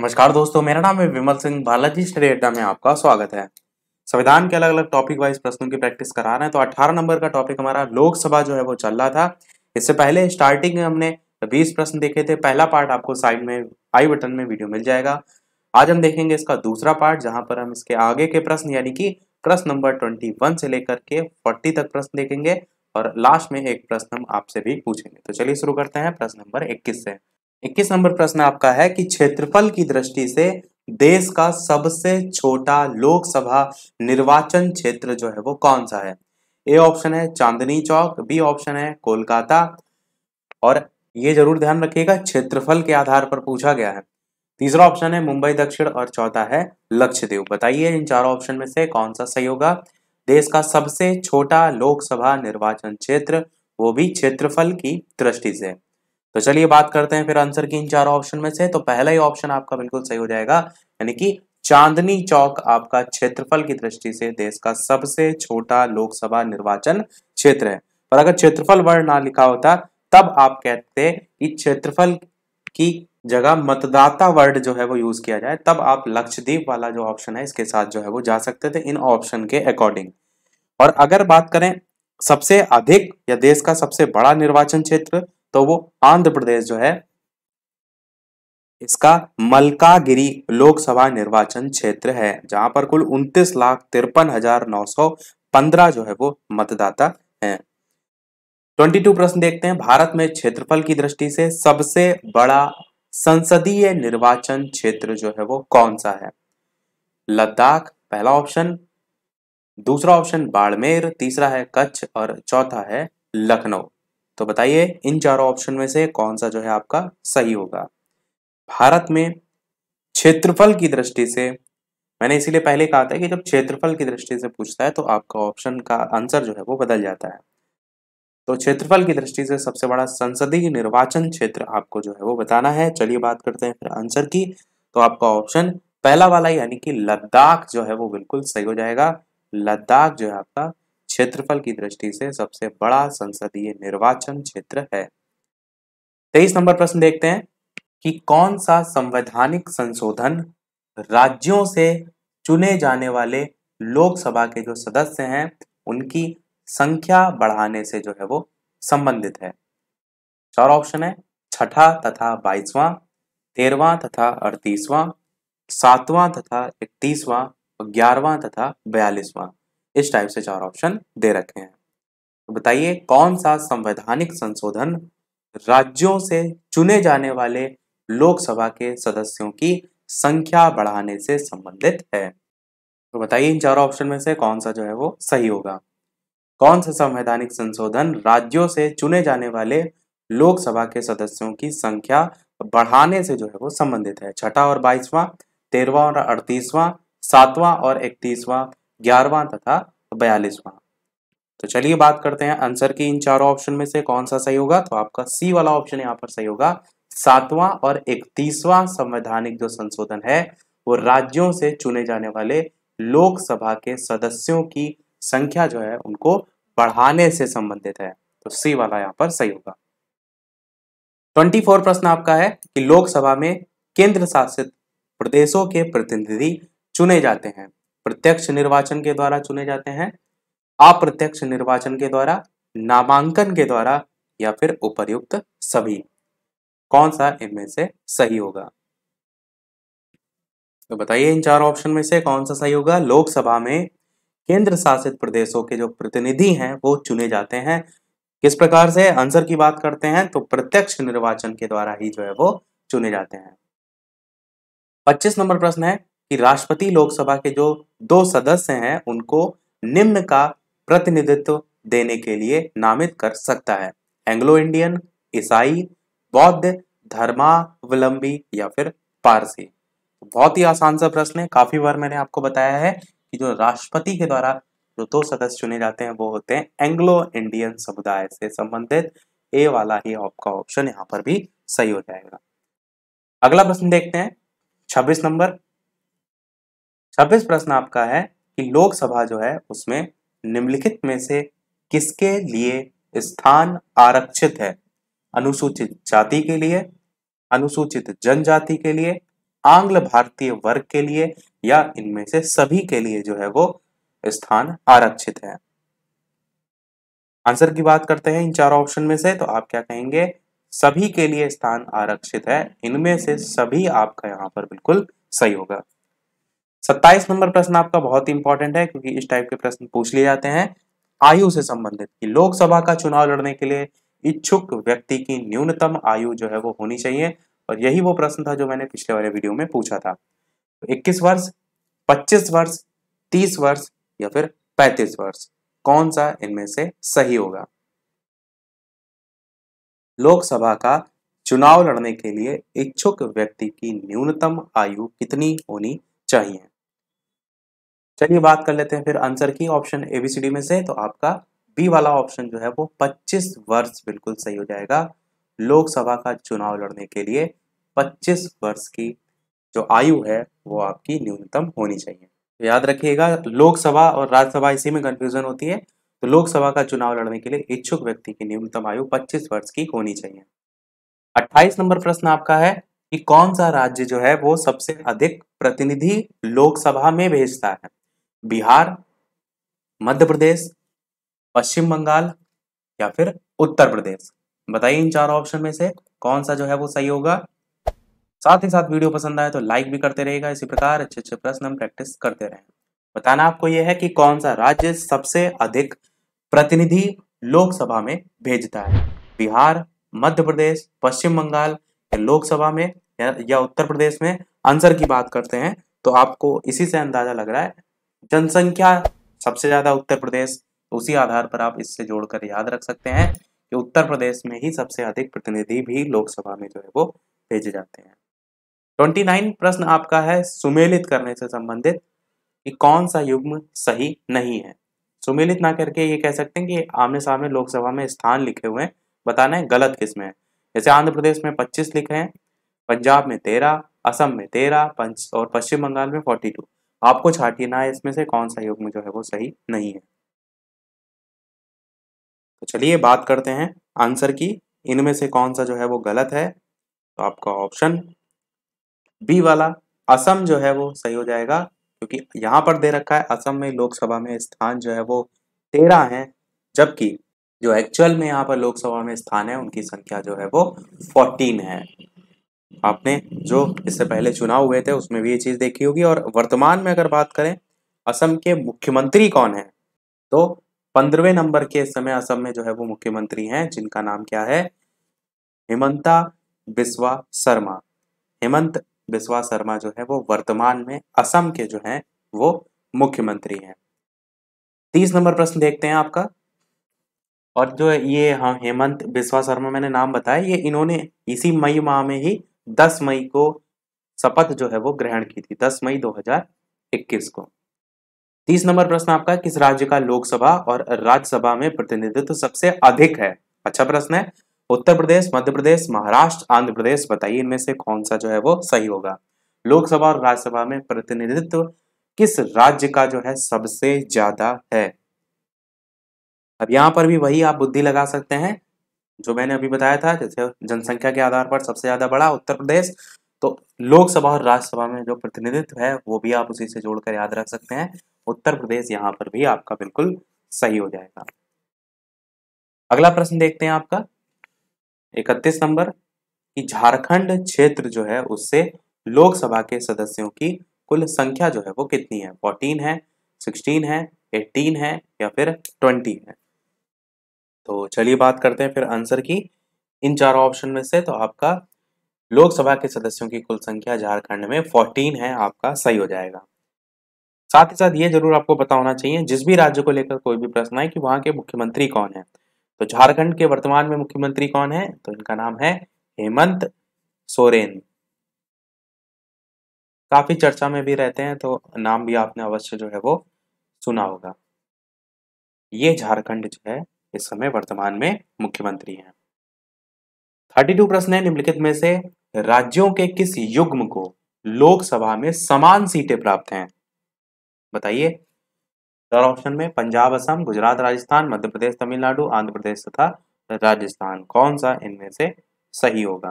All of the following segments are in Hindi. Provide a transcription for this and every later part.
नमस्कार दोस्तों मेरा नाम है विमल सिंह बालाजी स्टडी अड्डा में आपका स्वागत है संविधान के अलग अलग टॉपिक वाइज प्रश्नों की प्रैक्टिस करा रहे हैं तो 18 नंबर का टॉपिक हमारा लोकसभा जो है वो चल रहा था इससे पहले स्टार्टिंग में हमने 20 प्रश्न देखे थे पहला पार्ट आपको साइड में आई बटन में वीडियो मिल जाएगा आज हम देखेंगे इसका दूसरा पार्ट जहां पर हम इसके आगे के प्रश्न यानी कि प्रश्न नंबर ट्वेंटी से लेकर के फोर्टी तक प्रश्न देखेंगे और लास्ट में एक प्रश्न हम आपसे भी पूछेंगे तो चलिए शुरू करते हैं प्रश्न नंबर इक्कीस से इक्कीस नंबर प्रश्न आपका है कि क्षेत्रफल की दृष्टि से देश का सबसे छोटा लोकसभा निर्वाचन क्षेत्र जो है वो कौन सा है ए ऑप्शन है चांदनी चौक बी ऑप्शन है कोलकाता और ये जरूर ध्यान रखिएगा क्षेत्रफल के आधार पर पूछा गया है तीसरा ऑप्शन है मुंबई दक्षिण और चौथा है लक्षद्वीप बताइए इन चारों ऑप्शन में से कौन सा सही होगा देश का सबसे छोटा लोकसभा निर्वाचन क्षेत्र वो भी क्षेत्रफल की दृष्टि से तो चलिए बात करते हैं फिर आंसर की इन चार ऑप्शन में से तो पहला ही ऑप्शन आपका बिल्कुल सही हो जाएगा यानी कि चांदनी चौक आपका क्षेत्रफल की दृष्टि से देश का सबसे छोटा लोकसभा निर्वाचन क्षेत्र है पर अगर क्षेत्रफल वर्ड ना लिखा होता तब आप कहते कि क्षेत्रफल की जगह मतदाता वर्ड जो है वो यूज किया जाए तब आप लक्षद्वीप वाला जो ऑप्शन है इसके साथ जो है वो जा सकते थे इन ऑप्शन के अकॉर्डिंग और अगर बात करें सबसे अधिक या देश का सबसे बड़ा निर्वाचन क्षेत्र तो वो आंध्र प्रदेश जो है इसका मलकागिरी लोकसभा निर्वाचन क्षेत्र है जहां पर कुल उनतीस लाख तिरपन हजार नौ सौ पंद्रह जो है वो मतदाता हैं 22 प्रश्न देखते हैं भारत में क्षेत्रफल की दृष्टि से सबसे बड़ा संसदीय निर्वाचन क्षेत्र जो है वो कौन सा है लद्दाख पहला ऑप्शन दूसरा ऑप्शन बाड़मेर तीसरा है कच्छ और चौथा है लखनऊ तो बताइए इन चारों ऑप्शन में से कौन सा जो है आपका सही होगा भारत में क्षेत्रफल की दृष्टि से मैंने इसीलिए पहले कहा था कि जब क्षेत्रफल की दृष्टि से पूछता है तो आपका ऑप्शन का आंसर जो है वो बदल जाता है तो क्षेत्रफल की दृष्टि से सबसे बड़ा संसदीय निर्वाचन क्षेत्र आपको जो है वो बताना है चलिए बात करते हैं फिर आंसर की तो आपका ऑप्शन पहला वाला यानी कि लद्दाख जो है वो बिल्कुल सही हो जाएगा लद्दाख जो है आपका क्षेत्रफल की दृष्टि से सबसे बड़ा संसदीय निर्वाचन क्षेत्र है तेईस नंबर प्रश्न देखते हैं कि कौन सा संवैधानिक संशोधन राज्यों से चुने जाने वाले लोकसभा के जो सदस्य हैं उनकी संख्या बढ़ाने से जो है वो संबंधित है चार ऑप्शन है छठा तथा बाईसवां तेरवा तथा अड़तीसवां सातवां तथा इकतीसवां ग्यारहवां तथा बयालीसवां इस टाइप से चार ऑप्शन दे रखे हैं तो बताइए कौन सा संवैधानिक संशोधन राज्यों से चुने जाने वाले लोकसभा के सदस्यों की संख्या बढ़ाने से संबंधित है तो बताइए इन चार ऑप्शन में से कौन सा जो है वो सही होगा कौन सा संवैधानिक संशोधन राज्यों से चुने जाने वाले लोकसभा के सदस्यों की संख्या बढ़ाने से जो है वो संबंधित है छठा और बाईसवां तेरवा और अड़तीसवां सातवां और इकतीसवां ग्यारहवां तथा बयालीसवां तो चलिए बात करते हैं आंसर की इन चारों ऑप्शन में से कौन सा सही होगा तो आपका सी वाला ऑप्शन यहाँ पर सही होगा सातवां और इकतीसवां संवैधानिक जो संशोधन है वो राज्यों से चुने जाने वाले लोकसभा के सदस्यों की संख्या जो है उनको बढ़ाने से संबंधित है तो सी वाला यहाँ पर सही होगा ट्वेंटी फोर प्रश्न आपका है कि लोकसभा में केंद्र शासित प्रदेशों के प्रतिनिधि चुने जाते हैं प्रत्यक्ष निर्वाचन के द्वारा चुने जाते हैं अप्रत्यक्ष निर्वाचन के द्वारा नामांकन के द्वारा या फिर उपर्युक्त सभी कौन सा इनमें से सही होगा तो बताइए इन चार ऑप्शन में से कौन सा सही होगा लोकसभा में केंद्र शासित प्रदेशों के जो प्रतिनिधि हैं वो चुने जाते हैं किस प्रकार से आंसर की बात करते हैं तो प्रत्यक्ष निर्वाचन के द्वारा ही जो है वो चुने जाते हैं 25 नंबर प्रश्न है कि राष्ट्रपति लोकसभा के जो दो सदस्य हैं उनको निम्न का प्रतिनिधित्व देने के लिए नामित कर सकता है एंग्लो इंडियन ईसाई बौद्ध धर्मावलंबी या फिर पारसी बहुत ही आसान सा प्रश्न है काफी बार मैंने आपको बताया है कि जो राष्ट्रपति के द्वारा जो दो सदस्य चुने जाते हैं वो होते हैं एंग्लो इंडियन समुदाय से संबंधित ए वाला ही आपका ऑप्शन यहाँ पर भी सही हो जाएगा अगला प्रश्न देखते हैं 26 नंबर छब्बीस प्रश्न आपका है कि लोकसभा जो है उसमें निम्नलिखित में से किसके लिए स्थान आरक्षित है अनुसूचित जाति के लिए अनुसूचित जनजाति के लिए आंग्ल भारतीय वर्ग के लिए या इनमें से सभी के लिए जो है वो स्थान आरक्षित है आंसर की बात करते हैं इन चार ऑप्शन में से तो आप क्या कहेंगे सभी के लिए स्थान आरक्षित है इनमें से सभी आपका यहां पर बिल्कुल सही होगा सत्ताईस नंबर प्रश्न आपका बहुत ही इंपॉर्टेंट है क्योंकि इस टाइप के प्रश्न पूछ लिए जाते हैं आयु से संबंधित कि लोकसभा का चुनाव लड़ने के लिए इच्छुक व्यक्ति की न्यूनतम आयु जो है वो होनी चाहिए और यही वो प्रश्न था जो मैंने पिछले वाले वीडियो में पूछा था इक्कीस वर्ष पच्चीस वर्ष तीस वर्ष या फिर पैंतीस वर्ष कौन सा इनमें से सही होगा लोकसभा का चुनाव लड़ने के लिए इच्छुक व्यक्ति की न्यूनतम आयु कितनी होनी चाहिए चलिए बात कर लेते हैं फिर आंसर की ऑप्शन एबीसीडी में से तो आपका बी वाला ऑप्शन जो है वो 25 वर्ष बिल्कुल सही हो जाएगा लोकसभा का चुनाव लड़ने के लिए 25 वर्ष की जो आयु है वो आपकी न्यूनतम होनी चाहिए तो याद रखिएगा लोकसभा और राज्यसभा इसी में कंफ्यूजन होती है तो लोकसभा का चुनाव लड़ने के लिए इच्छुक व्यक्ति की न्यूनतम आयु 25 वर्ष की होनी चाहिए 28 नंबर प्रश्न आपका है कि कौन सा राज्य जो है वो सबसे अधिक प्रतिनिधि लोकसभा में भेजता है बिहार मध्य प्रदेश पश्चिम बंगाल या फिर उत्तर प्रदेश बताइए इन चार ऑप्शन में से कौन सा जो है वो सही होगा साथ ही साथ वीडियो पसंद आए तो लाइक भी करते रहेगा इसी प्रकार अच्छे अच्छे प्रश्न हम प्रैक्टिस करते रहें बताना आपको यह है कि कौन सा राज्य सबसे अधिक प्रतिनिधि लोकसभा में भेजता है बिहार मध्य प्रदेश पश्चिम बंगाल या लोकसभा में या उत्तर प्रदेश में आंसर की बात करते हैं तो आपको इसी से अंदाजा लग रहा है जनसंख्या सबसे ज्यादा उत्तर प्रदेश उसी आधार पर आप इससे जोड़कर याद रख सकते हैं कि उत्तर प्रदेश में ही सबसे अधिक प्रतिनिधि भी लोकसभा में जो है वो भेजे जाते हैं ट्वेंटी नाइन प्रश्न आपका है सुमेलित करने से संबंधित कि कौन सा युग्म सही नहीं है सुमेलित ना करके ये कह सकते हैं कि आमने सामने लोकसभा में स्थान लिखे हुए हैं बताना है गलत किसमें है जैसे आंध्र प्रदेश में पच्चीस लिखे हैं पंजाब में तेरह असम में तेरह पंच और पश्चिम बंगाल में फोर्टी टू आपको छाटना है इसमें से कौन सा युग्म जो है वो सही नहीं है तो चलिए बात करते हैं आंसर की इनमें से कौन सा जो है वो गलत है तो आपका ऑप्शन बी वाला असम जो है वो सही हो जाएगा क्योंकि यहां पर दे रखा है असम में लोकसभा में स्थान जो है वो तेरह है जबकि जो एक्चुअल में यहाँ पर लोकसभा में स्थान है उनकी संख्या जो है वो फोर्टीन है आपने जो इससे पहले चुनाव हुए थे उसमें भी ये चीज़ देखी होगी और वर्तमान में अगर बात करें असम के मुख्यमंत्री कौन है तो पंद्रवे नंबर के समय असम में जो है वो मुख्यमंत्री हैं जिनका नाम क्या है हेमंता बिस्वा शर्मा हेमंत बिस्वा शर्मा जो है वो वर्तमान में असम के जो है वो मुख्यमंत्री हैं तीस नंबर प्रश्न देखते हैं आपका और जो ये हाँ हेमंत बिस्वा शर्मा मैंने नाम बताया ये इन्होंने इसी मई माह में ही 10 मई को शपथ जो है वो ग्रहण की थी 10 मई 2021 को तीस नंबर प्रश्न आपका किस राज्य का लोकसभा और राज्यसभा में प्रतिनिधित्व सबसे अधिक है अच्छा प्रश्न है उत्तर प्रदेश मध्य प्रदेश महाराष्ट्र आंध्र प्रदेश बताइए इनमें से कौन सा जो है वो सही होगा लोकसभा और राज्यसभा में प्रतिनिधित्व किस राज्य का जो है सबसे ज्यादा है अब यहां पर भी वही आप बुद्धि लगा सकते हैं जो मैंने अभी बताया था जैसे जनसंख्या के आधार पर सबसे ज़्यादा बड़ा उत्तर प्रदेश तो लोकसभा और राज्यसभा में जो प्रतिनिधित्व है वो भी आप उसी से जोड़कर याद रख सकते हैं उत्तर प्रदेश यहाँ पर भी आपका बिल्कुल सही हो जाएगा अगला प्रश्न देखते हैं आपका इकतीस नंबर कि झारखंड क्षेत्र जो है उससे लोकसभा के सदस्यों की कुल संख्या जो है वो कितनी है फोर्टीन है सिक्सटीन है एट्टीन है या फिर ट्वेंटी है तो चलिए बात करते हैं फिर आंसर की इन चारों ऑप्शन में से तो आपका लोकसभा के सदस्यों की कुल संख्या झारखंड में फोर्टीन है आपका सही हो जाएगा साथ ही साथ ये जरूर आपको पता होना चाहिए जिस भी राज्य को लेकर कोई भी प्रश्न आए कि वहां के मुख्यमंत्री कौन है तो झारखंड के वर्तमान में मुख्यमंत्री कौन है तो इनका नाम है हेमंत सोरेन काफी चर्चा में भी रहते हैं तो नाम भी आपने अवश्य जो है वो सुना होगा ये झारखंड जो है इस समय वर्तमान में मुख्यमंत्री हैं थर्टी टू प्रश्न है निम्नलिखित में से राज्यों के किस युग्म को लोकसभा में समान सीटें प्राप्त हैं बताइए ऑप्शन में पंजाब असम गुजरात राजस्थान मध्य प्रदेश तमिलनाडु आंध्र प्रदेश तथा राजस्थान कौन सा इनमें से सही होगा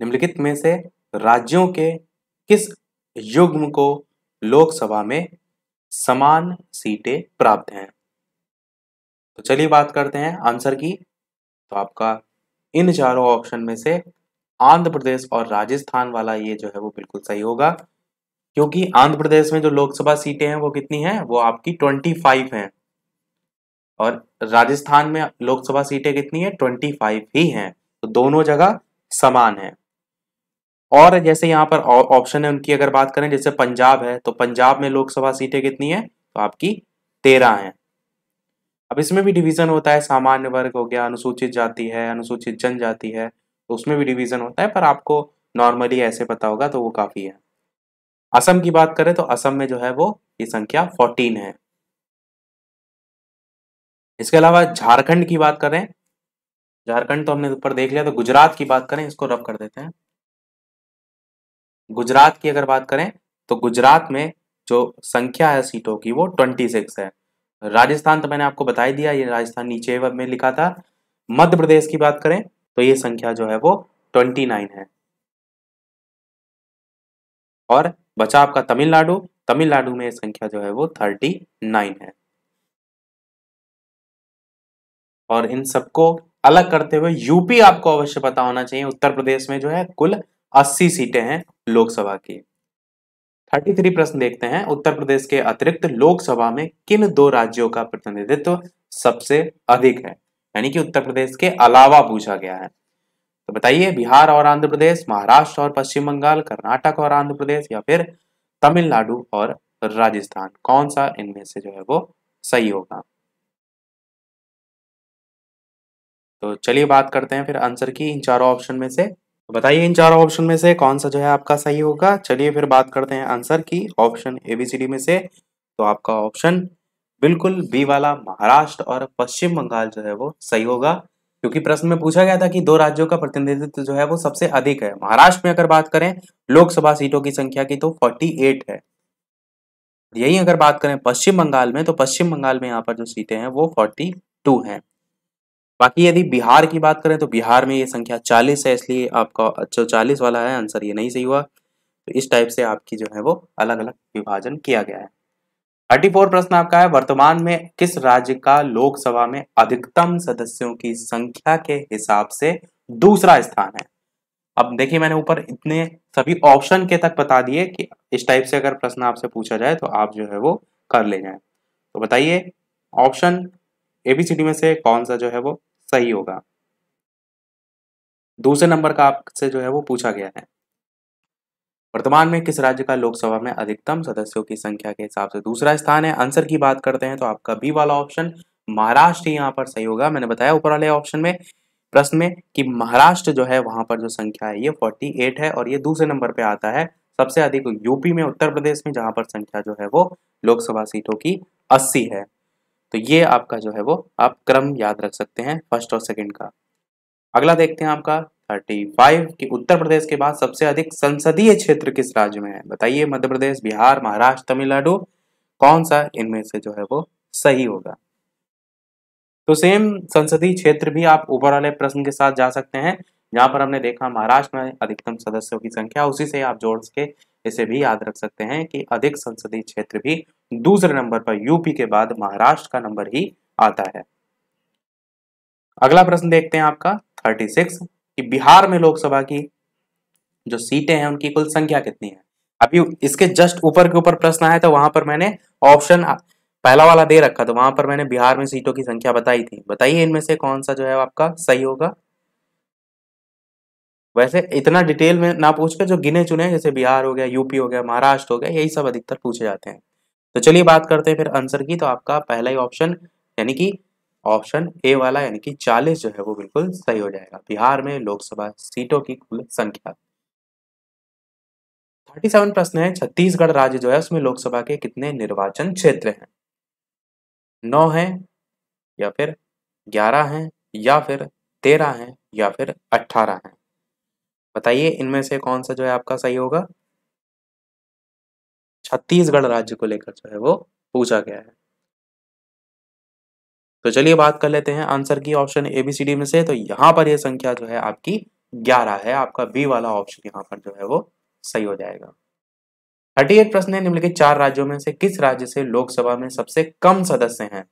निम्नलिखित में से राज्यों के किस युग्म को लोकसभा में समान सीटें प्राप्त हैं तो चलिए बात करते हैं आंसर की तो आपका इन चारों ऑप्शन में से आंध्र प्रदेश और राजस्थान वाला ये जो है वो बिल्कुल सही होगा क्योंकि आंध्र प्रदेश में जो लोकसभा सीटें हैं वो कितनी हैं वो आपकी ट्वेंटी फाइव है और राजस्थान में लोकसभा सीटें कितनी है ट्वेंटी फाइव ही हैं तो दोनों जगह समान है और जैसे यहाँ पर ऑप्शन है उनकी अगर बात करें जैसे पंजाब है तो पंजाब में लोकसभा सीटें कितनी है तो आपकी तेरह है अब इसमें भी डिवीजन होता है सामान्य वर्ग हो गया अनुसूचित जाति है अनुसूचित जनजाति है तो उसमें भी डिवीजन होता है पर आपको नॉर्मली ऐसे पता होगा तो वो काफ़ी है असम की बात करें तो असम में जो है वो ये संख्या फोर्टीन है इसके अलावा झारखंड की बात करें झारखंड तो हमने ऊपर देख लिया तो गुजरात की बात करें इसको रब कर देते हैं गुजरात की अगर बात करें तो गुजरात में जो संख्या है सीटों की वो ट्वेंटी सिक्स है राजस्थान तो मैंने आपको बता ही दिया ये राजस्थान नीचे में लिखा था मध्य प्रदेश की बात करें तो ये संख्या जो है वो ट्वेंटी नाइन है और बचा आपका तमिलनाडु तमिलनाडु में संख्या जो है वो थर्टी नाइन है और इन सबको अलग करते हुए यूपी आपको अवश्य पता होना चाहिए उत्तर प्रदेश में जो है कुल अस्सी सीटें हैं लोकसभा की थर्टी थ्री प्रश्न देखते हैं उत्तर प्रदेश के अतिरिक्त लोकसभा में किन दो राज्यों का प्रतिनिधित्व सबसे अधिक है यानी कि उत्तर प्रदेश के अलावा पूछा गया है तो बताइए बिहार और आंध्र प्रदेश महाराष्ट्र और पश्चिम बंगाल कर्नाटक और आंध्र प्रदेश या फिर तमिलनाडु और राजस्थान कौन सा इनमें से जो है वो सही होगा तो चलिए बात करते हैं फिर आंसर की इन चारों ऑप्शन में से तो बताइए इन चारों ऑप्शन में से कौन सा जो है आपका सही होगा चलिए फिर बात करते हैं आंसर की option A B C D में से तो आपका ऑप्शन बिल्कुल बी वाला महाराष्ट्र और पश्चिम बंगाल जो है वो सही होगा क्योंकि प्रश्न में पूछा गया था कि दो राज्यों का प्रतिनिधित्व जो है वो सबसे अधिक है महाराष्ट्र में अगर बात करें लोकसभा सीटों की संख्या की तो 48 है यही अगर बात करें पश्चिम बंगाल में तो पश्चिम बंगाल में यहाँ पर जो सीटें हैं वो 42 हैं बाकी यदि बिहार की बात करें तो बिहार में ये संख्या चालीस है इसलिए आपका जो चालीस वाला है आंसर ये नहीं सही हुआ तो इस टाइप से आपकी जो है वो अलग अलग विभाजन किया गया है थर्टी फोर प्रश्न आपका है वर्तमान में किस राज्य का लोकसभा में अधिकतम सदस्यों की संख्या के हिसाब से दूसरा स्थान है अब देखिए मैंने ऊपर इतने सभी ऑप्शन के तक बता दिए कि इस टाइप से अगर प्रश्न आपसे पूछा जाए तो आप जो है वो कर ले जाए तो बताइए ऑप्शन एबीसीडी में से कौन सा जो है वो सही होगा दूसरे नंबर का आपसे जो है वो पूछा गया है वर्तमान में किस राज्य का लोकसभा में अधिकतम सदस्यों की संख्या के हिसाब से दूसरा स्थान है आंसर की बात करते हैं तो आपका बी वाला ऑप्शन महाराष्ट्र यहाँ पर सही होगा मैंने बताया ऊपर वाले ऑप्शन में प्रश्न में कि महाराष्ट्र जो है वहां पर जो संख्या है ये 48 है और ये दूसरे नंबर पे आता है सबसे अधिक यूपी में उत्तर प्रदेश में जहां पर संख्या जो है वो लोकसभा सीटों की 80 है तो ये आपका जो है वो आप क्रम याद रख सकते हैं फर्स्ट और सेकेंड का अगला देखते हैं आपका थर्टी फाइव की उत्तर प्रदेश के बाद सबसे अधिक संसदीय क्षेत्र किस राज्य में है बताइए मध्य प्रदेश बिहार महाराष्ट्र तमिलनाडु कौन सा इनमें से जो है वो सही होगा तो सेम संसदीय क्षेत्र भी आप ऊपर वाले प्रश्न के साथ जा सकते हैं जहां पर हमने देखा महाराष्ट्र में अधिकतम सदस्यों की संख्या उसी से आप जोड़ के इसे भी याद रख सकते हैं कि अधिक संसदीय क्षेत्र भी दूसरे नंबर पर यूपी के बाद महाराष्ट्र का नंबर ही आता है अगला प्रश्न देखते हैं आपका थर्टी सिक्स कि बिहार में लोकसभा की जो सीटें हैं उनकी कुल संख्या कितनी है अभी इसके जस्ट ऊपर के ऊपर प्रश्न आया तो वहां पर मैंने ऑप्शन पहला वाला दे रखा तो वहां पर मैंने बिहार में सीटों की संख्या बताई थी बताइए इनमें से कौन सा जो है आपका सही होगा वैसे इतना डिटेल में ना पूछ कर जो गिने चुने जैसे बिहार हो गया यूपी हो गया महाराष्ट्र हो गया यही सब अधिकतर पूछे जाते हैं तो चलिए बात करते हैं फिर आंसर की तो आपका पहला ही ऑप्शन यानी कि ऑप्शन ए वाला यानी कि 40 जो है वो बिल्कुल सही हो जाएगा बिहार में लोकसभा सीटों की कुल संख्या 37 प्रश्न है छत्तीसगढ़ राज्य जो है उसमें लोकसभा के कितने निर्वाचन क्षेत्र हैं नौ हैं या फिर ग्यारह हैं या फिर तेरह हैं या फिर अट्ठारह हैं बताइए इनमें से कौन सा जो है आपका सही होगा छत्तीसगढ़ राज्य को लेकर जो है वो पूछा गया है तो चलिए बात कर लेते हैं आंसर की option A B C D में से तो यहाँ पर यह संख्या जो है आपकी ग्यारह है आपका बी वाला ऑप्शन यहाँ पर जो है वो सही हो जाएगा थर्टी एट प्रश्न है निम्नलिखित चार राज्यों में से किस राज्य से लोकसभा में सबसे कम सदस्य हैं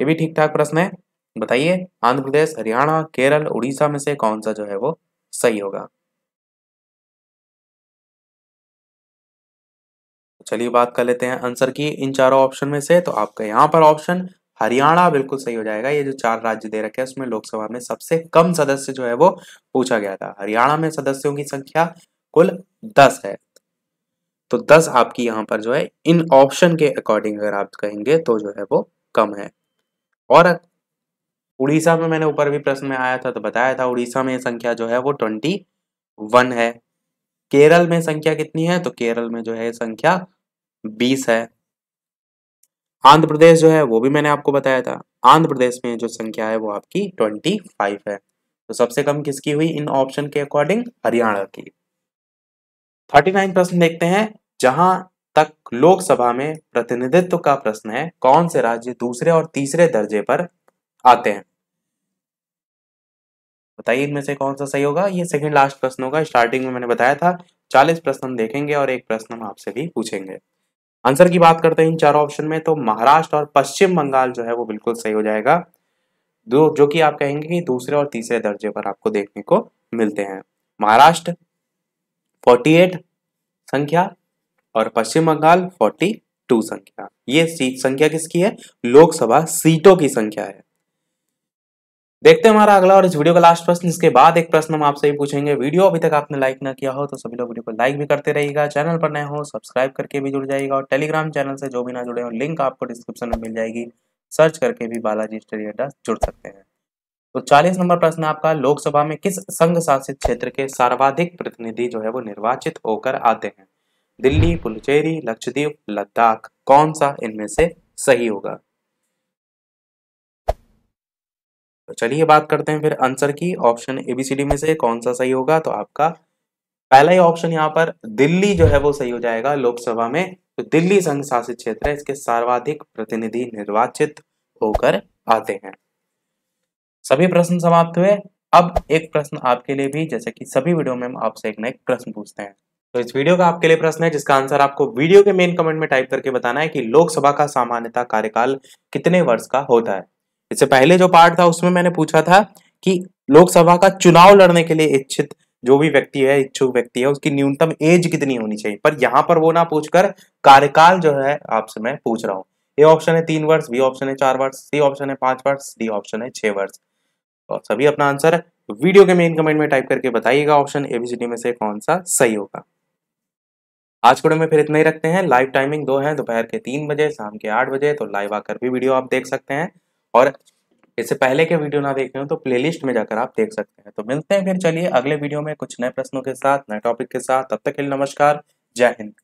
ये भी ठीक ठाक प्रश्न है बताइए आंध्र प्रदेश हरियाणा केरल उड़ीसा में से कौन सा जो है वो सही होगा चलिए बात कर लेते हैं आंसर की इन चारों ऑप्शन में से तो आपका यहाँ पर ऑप्शन हरियाणा बिल्कुल सही हो जाएगा ये जो चार राज्य दे रखे हैं उसमें लोकसभा में सबसे कम सदस्य जो है वो पूछा गया था हरियाणा में सदस्यों की संख्या कुल दस है तो दस आपकी यहाँ पर जो है इन ऑप्शन के अकॉर्डिंग अगर आप कहेंगे तो जो है वो कम है और उड़ीसा में मैंने ऊपर भी प्रश्न में आया था तो बताया था उड़ीसा में संख्या जो है वो ट्वेंटी वन है केरल में संख्या कितनी है तो केरल में जो है संख्या बीस है आंध्र प्रदेश जो है वो भी मैंने आपको बताया था आंध्र प्रदेश में जो संख्या है वो आपकी ट्वेंटी फाइव है तो सबसे कम किसकी हुई इन ऑप्शन के अकॉर्डिंग हरियाणा की थर्टी नाइन प्रश्न देखते हैं जहां तक लोकसभा में प्रतिनिधित्व का प्रश्न है कौन से राज्य दूसरे और तीसरे दर्जे पर आते हैं बताइए इनमें से कौन सा सही होगा ये सेकंड लास्ट प्रश्न होगा स्टार्टिंग में मैंने बताया था चालीस प्रश्न हम देखेंगे और एक प्रश्न हम आपसे भी पूछेंगे आंसर की बात करते हैं इन चार ऑप्शन में तो महाराष्ट्र और पश्चिम बंगाल जो है वो बिल्कुल सही हो जाएगा दो जो कि आप कहेंगे कि दूसरे और तीसरे दर्जे पर आपको देखने को मिलते हैं महाराष्ट्र 48 संख्या और पश्चिम बंगाल 42 संख्या ये संख्या किसकी है लोकसभा सीटों की संख्या है देखते हैं हमारा अगला और इस वीडियो का लास्ट प्रश्न इसके बाद एक प्रश्न हम आपसे ही पूछेंगे वीडियो अभी तक आपने लाइक ना किया हो तो सभी लोग वीडियो को लाइक भी करते रहिएगा चैनल पर नए हो सब्सक्राइब करके भी जुड़ जाएगा और टेलीग्राम चैनल से जो भी ना जुड़े हो लिंक आपको डिस्क्रिप्शन में मिल जाएगी सर्च करके भी बालाजी स्टडी अड्डा जुड़ सकते हैं तो चालीस नंबर प्रश्न आपका लोकसभा में किस संघ शासित क्षेत्र के सर्वाधिक प्रतिनिधि जो है वो निर्वाचित होकर आते हैं दिल्ली पुलचेरी लक्षद्वीप लद्दाख कौन सा इनमें से सही होगा तो चलिए बात करते हैं फिर आंसर की ऑप्शन एबीसीडी में से कौन सा सही होगा तो आपका पहला ही ऑप्शन यहाँ पर दिल्ली जो है वो सही हो जाएगा लोकसभा में तो दिल्ली संघ शासित क्षेत्र है इसके सर्वाधिक प्रतिनिधि निर्वाचित होकर आते हैं सभी प्रश्न समाप्त हुए अब एक प्रश्न आपके लिए भी जैसे कि सभी वीडियो में हम आपसे एक ना एक प्रश्न पूछते हैं तो इस वीडियो का आपके लिए प्रश्न है जिसका आंसर आपको वीडियो के मेन कमेंट में टाइप करके बताना है कि लोकसभा का सामान्यता कार्यकाल कितने वर्ष का होता है इससे पहले जो पार्ट था उसमें मैंने पूछा था कि लोकसभा का चुनाव लड़ने के लिए इच्छित जो भी व्यक्ति है इच्छुक व्यक्ति है उसकी न्यूनतम एज कितनी होनी चाहिए पर यहाँ पर वो ना पूछकर कार्यकाल जो है आपसे मैं पूछ रहा हूँ ए ऑप्शन है तीन वर्ष बी ऑप्शन है चार वर्ष सी ऑप्शन है पांच वर्ष डी ऑप्शन है छह वर्ष और सभी अपना आंसर वीडियो के मेन कमेंट में टाइप करके बताइएगा ऑप्शन एबीसीडी में से कौन सा सही होगा आज के में फिर इतना ही रखते हैं लाइव टाइमिंग दो है दोपहर के तीन बजे शाम के आठ बजे तो लाइव आकर भी वीडियो आप देख सकते हैं और इससे पहले के वीडियो ना देखे हो तो प्लेलिस्ट में जाकर आप देख सकते हैं तो मिलते हैं फिर चलिए अगले वीडियो में कुछ नए प्रश्नों के साथ नए टॉपिक के साथ तब तक के लिए नमस्कार जय हिंद